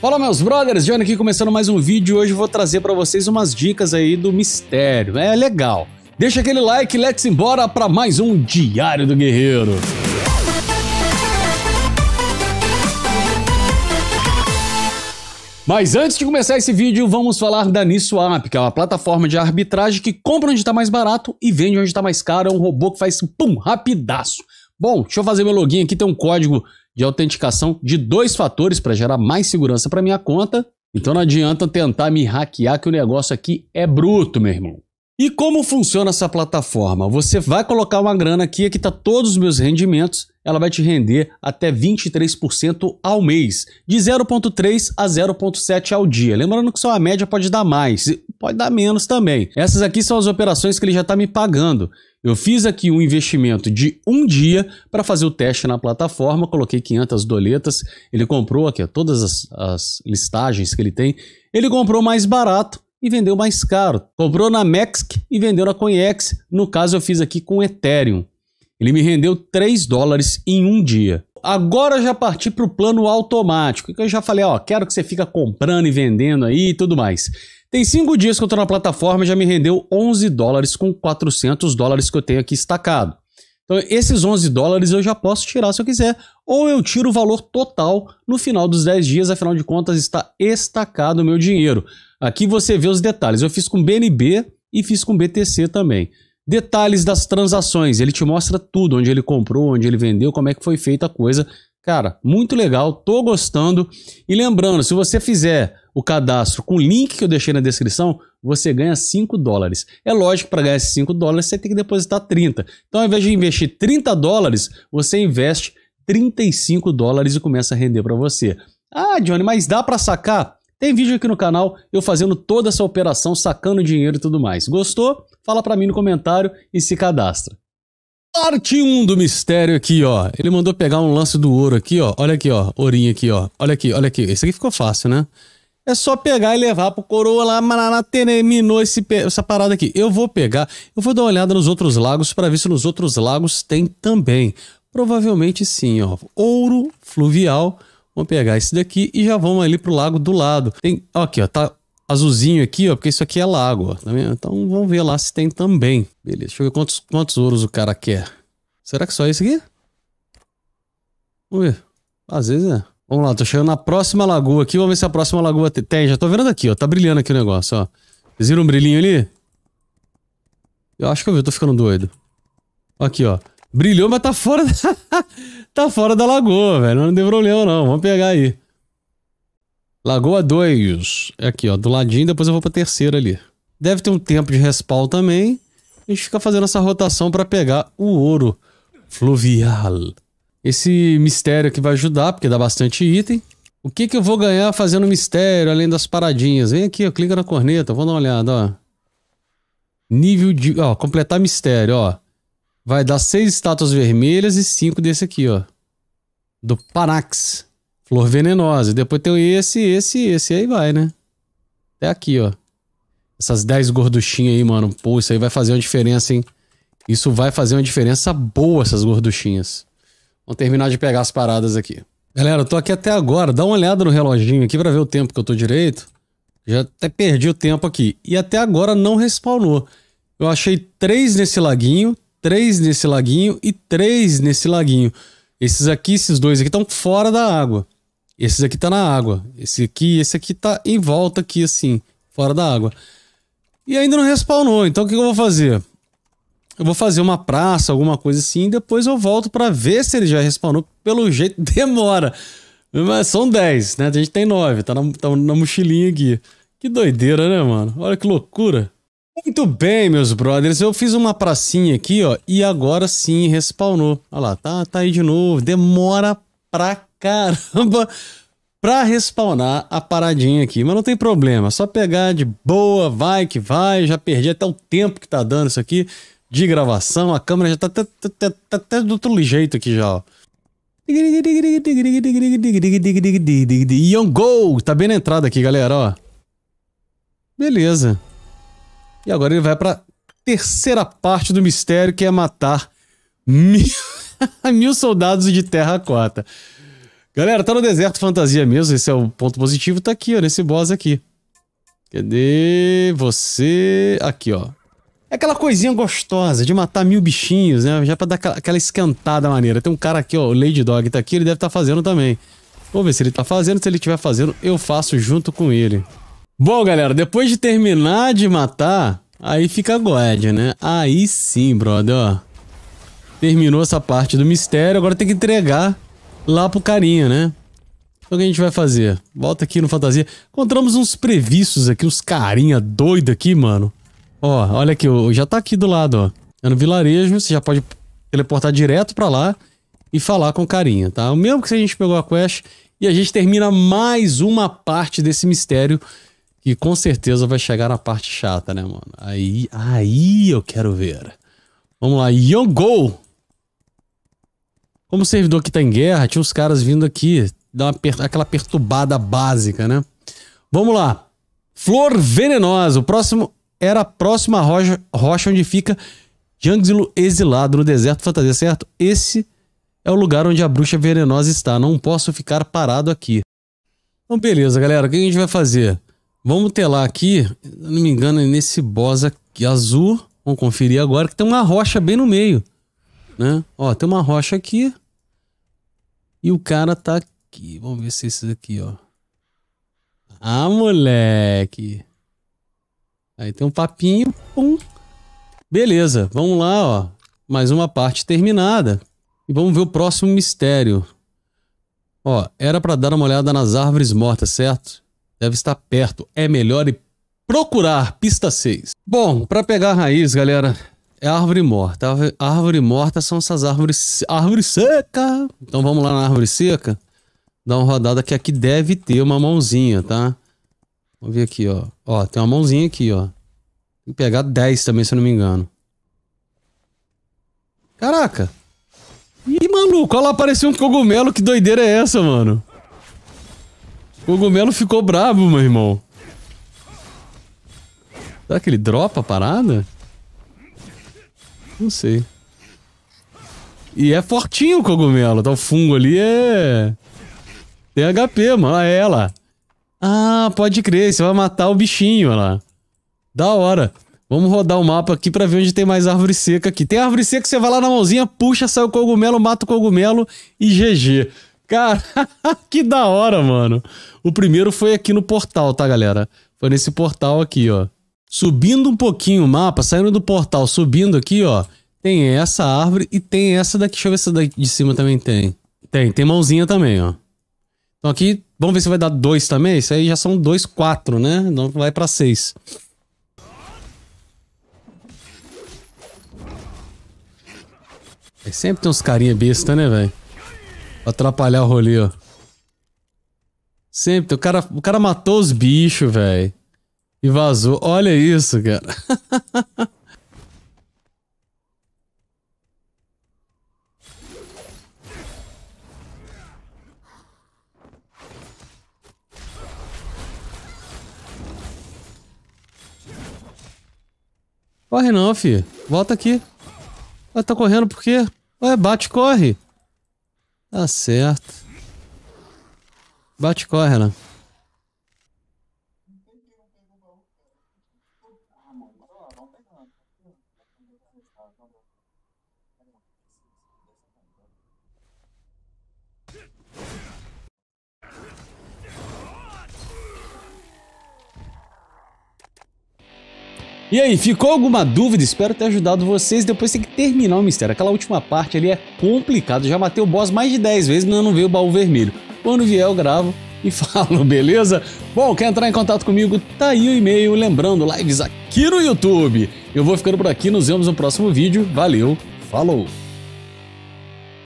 Fala meus brothers, Johnny aqui começando mais um vídeo. Hoje vou trazer para vocês umas dicas aí do mistério. É legal. Deixa aquele like, let's embora para mais um Diário do Guerreiro. Mas antes de começar esse vídeo, vamos falar da Niswap, que é uma plataforma de arbitragem que compra onde está mais barato e vende onde está mais caro. É um robô que faz pum, rapidaço. Bom, deixa eu fazer meu login aqui, tem um código de autenticação de dois fatores para gerar mais segurança para minha conta. Então não adianta tentar me hackear que o negócio aqui é bruto, meu irmão. E como funciona essa plataforma? Você vai colocar uma grana aqui, aqui está todos os meus rendimentos, ela vai te render até 23% ao mês, de 0,3 a 0,7 ao dia. Lembrando que só a média pode dar mais, pode dar menos também. Essas aqui são as operações que ele já está me pagando. Eu fiz aqui um investimento de um dia para fazer o teste na plataforma, coloquei 500 doletas, ele comprou aqui todas as, as, listagens que ele tem, ele comprou mais barato e vendeu mais caro. Comprou na MEXC e vendeu na CoinEx, no caso eu fiz aqui com Ethereum. Ele me rendeu 3 dólares em um dia. Agora já parti para o plano automático, que eu já falei, ó, quero que você fica comprando e vendendo aí e tudo mais. Tem cinco dias que eu estou na plataforma e já me rendeu 11 dólares com 400 dólares que eu tenho aqui estacado. Então, esses 11 dólares eu já posso tirar se eu quiser, ou eu tiro o valor total no final dos 10 dias, afinal de contas está estacado o meu dinheiro. Aqui você vê os detalhes. Eu fiz com BNB e fiz com BTC também. Detalhes das transações, ele te mostra tudo, onde ele comprou, onde ele vendeu, como é que foi feita a coisa. Cara, muito legal, tô gostando. E lembrando, se você fizer o cadastro com o link que eu deixei na descrição, você ganha 5 dólares. É lógico que para ganhar esses 5 dólares você tem que depositar 30. Então, ao invés de investir 30 dólares, você investe 35 dólares e começa a render para você. Ah, Johnny, mas dá para sacar? Tem vídeo aqui no canal eu fazendo toda essa operação, sacando dinheiro e tudo mais. Gostou? Fala para mim no comentário e se cadastra. Parte 1 do mistério aqui, ó. Ele mandou pegar um lance do ouro aqui, ó. Olha aqui, ó. Ourinho aqui, ó. Olha aqui, olha aqui. Esse aqui ficou fácil, né? É só pegar e levar pro coroa lá, Maraná terminou esse, essa parada aqui. Eu vou pegar, eu vou dar uma olhada nos outros lagos para ver se nos outros lagos tem também. Provavelmente sim, ó. Ouro fluvial. Vamos pegar esse daqui e já vamos ali pro lago do lado. Tem, ó, aqui, ó, tá azulzinho aqui, ó, porque isso aqui é lago, ó, tá vendo? Então vamos ver lá se tem também. Beleza, deixa eu ver quantos, quantos ouros o cara quer. Será que só isso aqui? Vamos ver. Às vezes é. Vamos lá, tô chegando na próxima lagoa aqui. Vamos ver se a próxima lagoa tem. Já tô vendo aqui, ó. Tá brilhando aqui o negócio, ó. Vocês viram um brilhinho ali? Eu acho que eu vi, tô ficando doido. Aqui, ó. Brilhou, mas tá fora da... tá fora da lagoa, velho. Não tem problema, não. Vamos pegar aí. Lagoa 2. É aqui, ó. Do ladinho, depois eu vou pra terceira ali. Deve ter um tempo de respawn também. A gente fica fazendo essa rotação pra pegar o ouro fluvial esse mistério que vai ajudar, porque dá bastante item. O que, que eu vou ganhar fazendo mistério, além das paradinhas? Vem aqui, ó, clica na corneta, vou dar uma olhada, ó. Nível de... Ó, completar mistério, ó. Vai dar seis estátuas vermelhas e cinco desse aqui, ó. Do Panax. Flor venenosa. Depois tem esse, esse esse. Aí vai, né? Até aqui, ó. Essas dez gorduchinhas aí, mano. Pô, isso aí vai fazer uma diferença, hein? Isso vai fazer uma diferença boa, essas gorduchinhas. Vamos terminar de pegar as paradas aqui. Galera, eu tô aqui até agora. Dá uma olhada no reloginho aqui para ver o tempo que eu tô direito. Já até perdi o tempo aqui. E até agora não respawnou. Eu achei três nesse laguinho, três nesse laguinho e três nesse laguinho. Esses aqui, esses dois aqui estão fora da água. Esses aqui tá na água. Esse aqui, esse aqui tá em volta aqui assim, fora da água. E ainda não respawnou. Então o que eu vou fazer? eu vou fazer uma praça, alguma coisa assim, e depois eu volto para ver se ele já respawnou. Pelo jeito, demora. Mas são 10, né? A gente tem 9, tá na, tá na mochilinha aqui. Que doideira, né, mano? Olha que loucura. Muito bem, meus brothers, eu fiz uma pracinha aqui, ó, e agora sim respawnou. Olha lá, tá, tá aí de novo. Demora pra caramba pra respawnar a paradinha aqui, mas não tem problema, só pegar de boa, vai que vai. Já perdi até o tempo que tá dando isso aqui de gravação, a câmera já tá, tá até, do outro jeito aqui já, ó. Young Go! Tá bem na entrada aqui, galera, ó. Beleza. E agora ele vai pra terceira parte do mistério, que é matar mil, mil soldados de terracota. Galera, tá no deserto fantasia mesmo, esse é o ponto positivo, tá aqui, ó, nesse boss aqui. Cadê você? Aqui, ó. É aquela coisinha gostosa de matar mil bichinhos, né? Já pra dar aquela esquentada maneira. Tem um cara aqui, ó, o Lady Dog tá aqui, ele deve estar tá fazendo também. Vamos ver se ele tá fazendo, se ele tiver fazendo, eu faço junto com ele. Bom, galera, depois de terminar de matar, aí fica God, né? Aí sim, brother, ó. Terminou essa parte do mistério, agora tem que entregar lá pro carinha, né? Então o que a gente vai fazer? Volta aqui no Fantasia. Encontramos uns previstos aqui, uns carinha doido aqui, mano. Ó, olha aqui, já tá aqui do lado, ó. É no vilarejo, você já pode teleportar direto pra lá e falar com carinha, tá? O mesmo que a gente pegou a quest e a gente termina mais uma parte desse mistério que com certeza vai chegar na parte chata, né, mano? Aí, aí eu quero ver. Vamos lá, Yongo! Como o servidor que tá em guerra, tinha uns caras vindo aqui, dar per aquela perturbada básica, né? Vamos lá. Flor venenosa, o próximo era a próxima rocha, rocha onde fica Jangzilu exilado no deserto fantasia, certo? Esse é o lugar onde a bruxa venenosa está. Não posso ficar parado aqui. Então, beleza, galera. O que a gente vai fazer? Vamos telar aqui, não me engano, é nesse boss aqui azul. Vamos conferir agora que tem uma rocha bem no meio. Né? Ó, tem uma rocha aqui. E o cara tá aqui. Vamos ver se é esses aqui, ó. Ah, moleque. Aí tem um papinho, pum. Beleza, vamos lá, ó. Mais uma parte terminada. E vamos ver o próximo mistério. Ó, era para dar uma olhada nas árvores mortas, certo? Deve estar perto. É melhor ir procurar pista 6. Bom, para pegar a raiz, galera, é árvore morta. Árvore, árvore morta são essas árvores. Árvore seca! Então vamos lá na árvore seca. Dar uma rodada que aqui deve ter uma mãozinha, tá? Vamos ver aqui, ó. Ó, tem uma mãozinha aqui, ó. Tem que pegar 10 também, se eu não me engano. Caraca. Ih, maluco, olha lá, apareceu um cogumelo. Que doideira é essa, mano? O cogumelo ficou brabo, meu irmão. Será que ele dropa a parada? Não sei. E é fortinho o cogumelo, tá? O fungo ali é... Tem HP, mano. Olha ela. Ah, pode crer, você vai matar o bichinho lá. Da hora. Vamos rodar o mapa aqui pra ver onde tem mais árvore seca aqui. Tem árvore seca, você vai lá na mãozinha, puxa, sai o cogumelo, mata o cogumelo e GG. Cara, que da hora, mano. O primeiro foi aqui no portal, tá, galera? Foi nesse portal aqui, ó. Subindo um pouquinho o mapa, saindo do portal, subindo aqui, ó. Tem essa árvore e tem essa daqui. Deixa eu ver se daqui de cima também tem. Tem, tem mãozinha também, ó. Então aqui Vamos ver se vai dar 2 também? Isso aí já são 2, 4, né? Então vai pra 6. Sempre tem uns carinha besta, né, velho? Pra atrapalhar o rolê, ó. Sempre. O cara, o cara matou os bichos, velho. E vazou. Olha isso, cara. Corre não, fi. Volta aqui. Ué, tá correndo por quê? Ué, bate e corre. Tá certo. Bate e corre, né? E aí, ficou alguma dúvida? Espero ter ajudado vocês. Depois tem que terminar o mistério. Aquela última parte ali é complicado. Já matei o boss mais de 10 vezes, mas não veio o baú vermelho. Quando vier, eu gravo e falo, beleza? Bom, quer entrar em contato comigo? Tá aí o e-mail. Lembrando, lives aqui no YouTube. Eu vou ficando por aqui. Nos vemos no próximo vídeo. Valeu, falou!